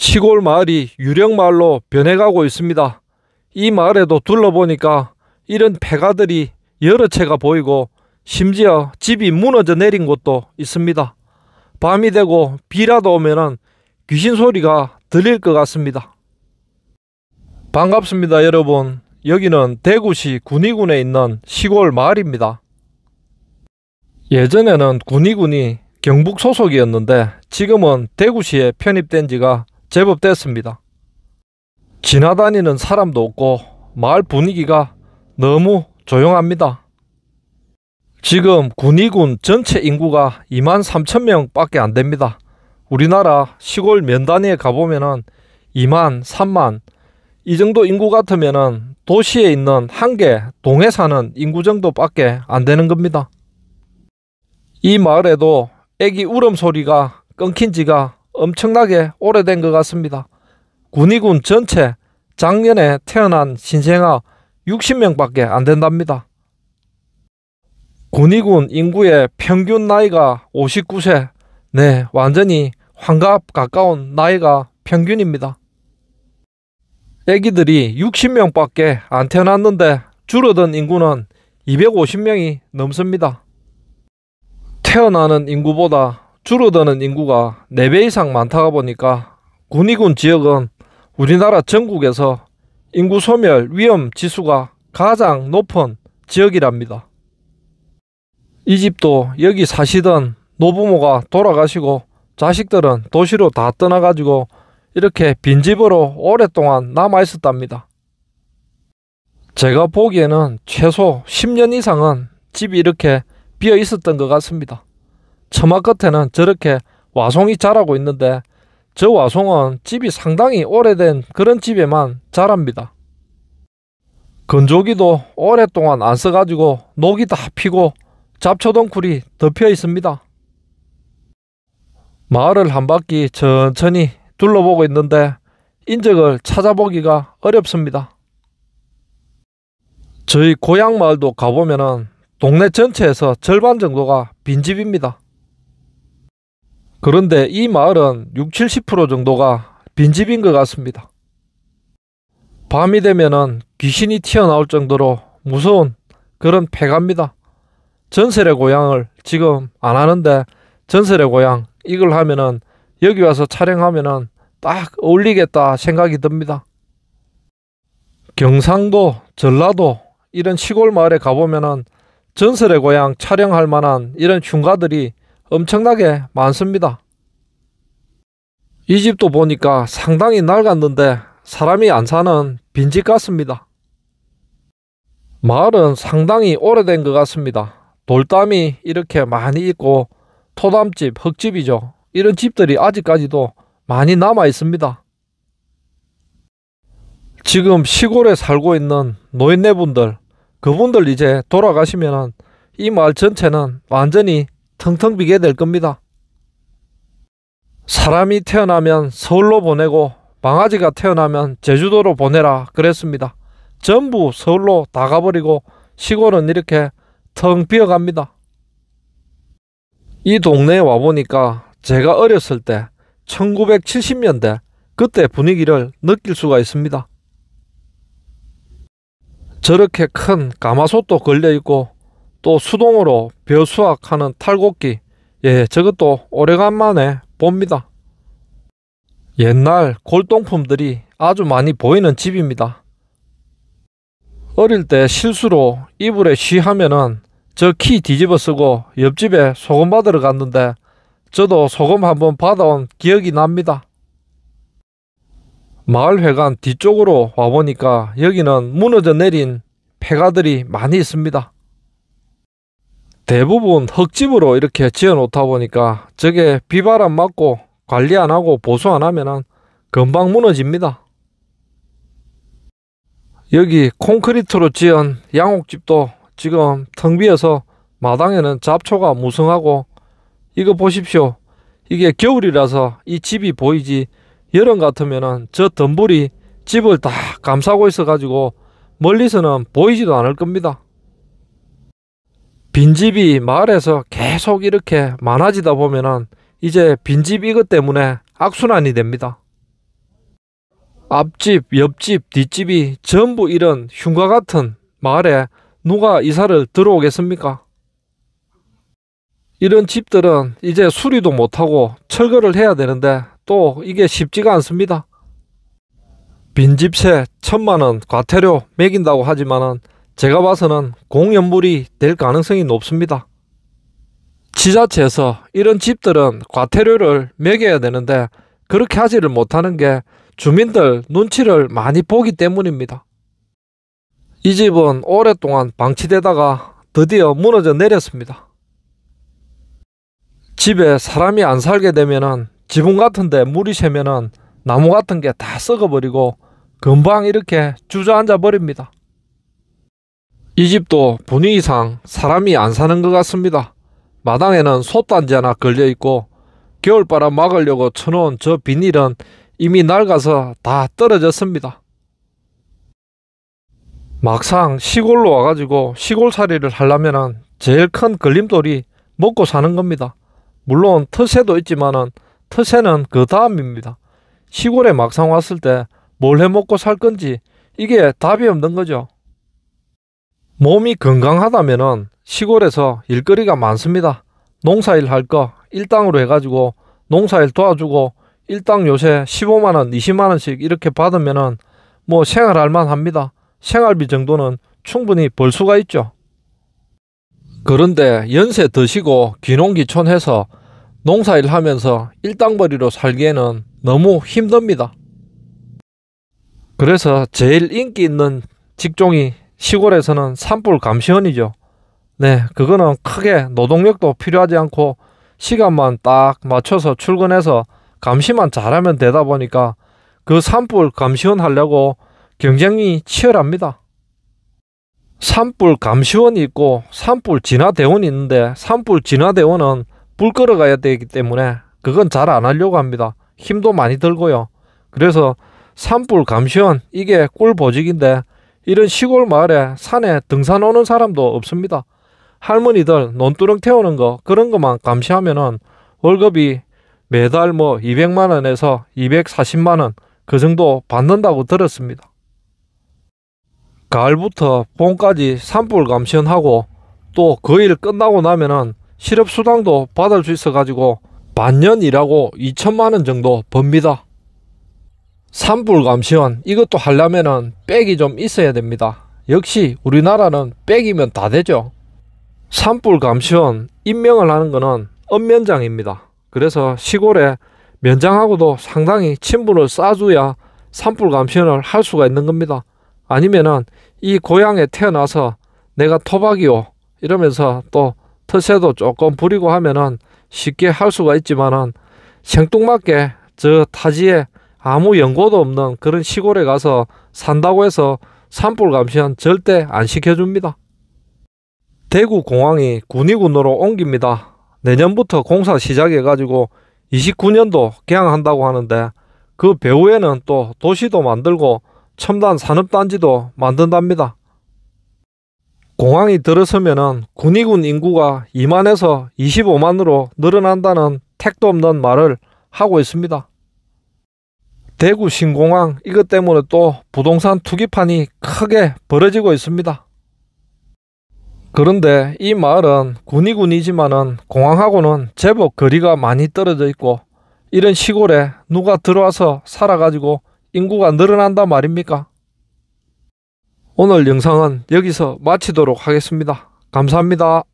시골 마을이 유령 마을로 변해가고 있습니다. 이 마을에도 둘러보니까 이런 폐가들이 여러 채가 보이고 심지어 집이 무너져 내린 곳도 있습니다. 밤이 되고 비라도 오면은 귀신 소리가 들릴 것 같습니다. 반갑습니다 여러분 여기는 대구시 군위군에 있는 시골 마을입니다. 예전에는 군위군이 경북 소속이었는데 지금은 대구시에 편입된 지가 제법 됐습니다. 지나다니는 사람도 없고 마을 분위기가 너무 조용합니다. 지금 군위군 전체 인구가 2만 3천 명 밖에 안 됩니다. 우리나라 시골 면단위에 가보면은 2만, 3만 이 정도 인구 같으면은 도시에 있는 한 개 동에 사는 인구 정도밖에 안 되는 겁니다. 이 마을에도 애기 울음소리가 끊긴 지가 엄청나게 오래된 것 같습니다. 군의군 전체 작년에 태어난 신생아 60명밖에 안 된답니다. 군의군 인구의 평균 나이가 59세. 네, 완전히 환갑 가까운 나이가 평균입니다. 애기들이 60명밖에 안 태어났는데 줄어든 인구는 250명이 넘습니다. 태어나는 인구보다 줄어드는 인구가 4배 이상 많다 보니까 군위군 지역은 우리나라 전국에서 인구 소멸 위험 지수가 가장 높은 지역이랍니다. 이 집도 여기 사시던 노부모가 돌아가시고 자식들은 도시로 다 떠나가지고 이렇게 빈집으로 오랫동안 남아 있었답니다. 제가 보기에는 최소 10년 이상은 집이 이렇게 비어 있었던 것 같습니다. 처마 끝에는 저렇게 와송이 자라고 있는데 저 와송은 집이 상당히 오래된 그런 집에만 자랍니다. 건조기도 오랫동안 안 써가지고 녹이 다 피고 잡초덩굴이 덮여 있습니다. 마을을 한 바퀴 천천히 둘러보고 있는데 인적을 찾아보기가 어렵습니다. 저희 고향 마을도 가보면은 동네 전체에서 절반 정도가 빈집입니다. 그런데 이 마을은 6, 70% 정도가 빈집인 것 같습니다. 밤이 되면은 귀신이 튀어나올 정도로 무서운 그런 폐가입니다. 전설의 고향을 지금 안 하는데 전설의 고향 이걸 하면은 여기 와서 촬영하면은 딱 어울리겠다 생각이 듭니다. 경상도, 전라도 이런 시골 마을에 가보면은 전설의 고향 촬영할 만한 이런 흉가들이 엄청나게 많습니다. 이 집도 보니까 상당히 낡았는데 사람이 안 사는 빈집 같습니다. 마을은 상당히 오래된 것 같습니다. 돌담이 이렇게 많이 있고 토담집, 흙집이죠. 이런 집들이 아직까지도 많이 남아 있습니다. 지금 시골에 살고 있는 노인네분들, 그분들 이제 돌아가시면 이말 전체는 완전히 텅텅 비게 될 겁니다. 사람이 태어나면 서울로 보내고 망아지가 태어나면 제주도로 보내라 그랬습니다. 전부 서울로 다 가버리고 시골은 이렇게 텅 비어갑니다. 이 동네에 와보니까 제가 어렸을 때 1970년대 그때 분위기를 느낄 수가 있습니다. 저렇게 큰 가마솥도 걸려있고 또 수동으로 벼수확하는 탈곡기 예 저것도 오래간만에 봅니다. 옛날 골동품들이 아주 많이 보이는 집입니다. 어릴 때 실수로 이불에 쉬하면은 저 키 뒤집어 쓰고 옆집에 소금 받으러 갔는데 저도 소금 한번 받아온 기억이 납니다. 마을회관 뒤쪽으로 와보니까 여기는 무너져 내린 폐가들이 많이 있습니다. 대부분 흙집으로 이렇게 지어 놓다 보니까 저게 비바람 맞고 관리 안 하고 보수 안 하면은 금방 무너집니다. 여기 콘크리트로 지은 양옥집도 지금 텅 비어서 마당에는 잡초가 무성하고 이거 보십시오. 이게 겨울이라서 이 집이 보이지 여름 같으면은 저 덤불이 집을 다 감싸고 있어 가지고 멀리서는 보이지도 않을 겁니다. 빈집이 마을에서 계속 이렇게 많아지다 보면은 이제 빈집 이것 때문에 악순환이 됩니다. 앞집, 옆집, 뒷집이 전부 이런 흉과 같은 마을에 누가 이사를 들어오겠습니까? 이런 집들은 이제 수리도 못하고 철거를 해야 되는데 또 이게 쉽지가 않습니다. 빈집세 천만원 과태료 매긴다고 하지만은 제가 봐서는 공연물이 될 가능성이 높습니다. 지자체에서 이런 집들은 과태료를 매겨야 되는데 그렇게 하지를 못하는 게 주민들 눈치를 많이 보기 때문입니다. 이 집은 오랫동안 방치되다가 드디어 무너져 내렸습니다. 집에 사람이 안 살게 되면은 지붕 같은데 물이 새면은 나무 같은 게 다 썩어버리고 금방 이렇게 주저앉아 버립니다. 이 집도 분위기상 사람이 안 사는 것 같습니다. 마당에는 솥단지 하나 걸려있고 겨울바람 막으려고 쳐놓은 저 비닐은 이미 낡아서 다 떨어졌습니다. 막상 시골로 와가지고 시골살이를 하려면 제일 큰 걸림돌이 먹고 사는 겁니다. 물론 터세도 있지만은 터세는 그 다음입니다. 시골에 막상 왔을 때 뭘 해먹고 살 건지 이게 답이 없는 거죠. 몸이 건강하다면은 시골에서 일거리가 많습니다. 농사일 할 거 일당으로 해가지고 농사일 도와주고 일당 요새 15만원, 20만원씩 이렇게 받으면은 뭐 생활할 만합니다. 생활비 정도는 충분히 벌 수가 있죠. 그런데 연세 드시고 귀농귀촌해서 농사일 하면서 일당벌이로 살기에는 너무 힘듭니다. 그래서 제일 인기 있는 직종이 시골에서는 산불 감시원이죠. 네, 그거는 크게 노동력도 필요하지 않고 시간만 딱 맞춰서 출근해서 감시만 잘하면 되다 보니까 그 산불 감시원 하려고 경쟁이 치열합니다. 산불 감시원이 있고 산불 진화대원이 있는데 산불 진화대원은 불 끌어가야 되기 때문에 그건 잘 안 하려고 합니다. 힘도 많이 들고요. 그래서 산불 감시원 이게 꿀보직인데 이런 시골 마을에 산에 등산 오는 사람도 없습니다. 할머니들 논두렁 태우는 거 그런 것만 감시하면은 월급이 매달 뭐 200만 원에서 240만 원 그 정도 받는다고 들었습니다. 가을부터 봄까지 산불 감시원하고 또 그 일 끝나고 나면은 실업 수당도 받을 수 있어 가지고 반년 일하고 2천만 원 정도 법니다. 산불감 시원 이것도 하려면은 백이 좀 있어야 됩니다. 역시 우리나라는 백이면 다 되죠. 산불감 시원 임명을 하는 것은 읍면장입니다. 그래서 시골에 면장하고도 상당히 친분을 쌓아줘야 산불감 시원을 할 수가 있는 겁니다. 아니면은 이 고향에 태어나서 내가 토박이요 이러면서 또 터세도 조금 부리고 하면은 쉽게 할 수가 있지만은 생뚱맞게 저 타지에 아무 연고도 없는 그런 시골에 가서 산다고 해서 산불 감시는 절대 안 시켜줍니다. 대구 공항이 군위군으로 옮깁니다. 내년부터 공사 시작해가지고 29년도 개항한다고 하는데 그 배후에는 또 도시도 만들고 첨단 산업단지도 만든답니다. 공항이 들어서면은 군위군 인구가 2만에서 25만으로 늘어난다는 택도 없는 말을 하고 있습니다. 대구 신공항 이것 때문에 또 부동산 투기판이 크게 벌어지고 있습니다. 그런데 이 마을은 군이군이지만은 공항하고는 제법 거리가 많이 떨어져 있고 이런 시골에 누가 들어와서 살아가지고 인구가 늘어난다 말입니까? 오늘 영상은 여기서 마치도록 하겠습니다. 감사합니다.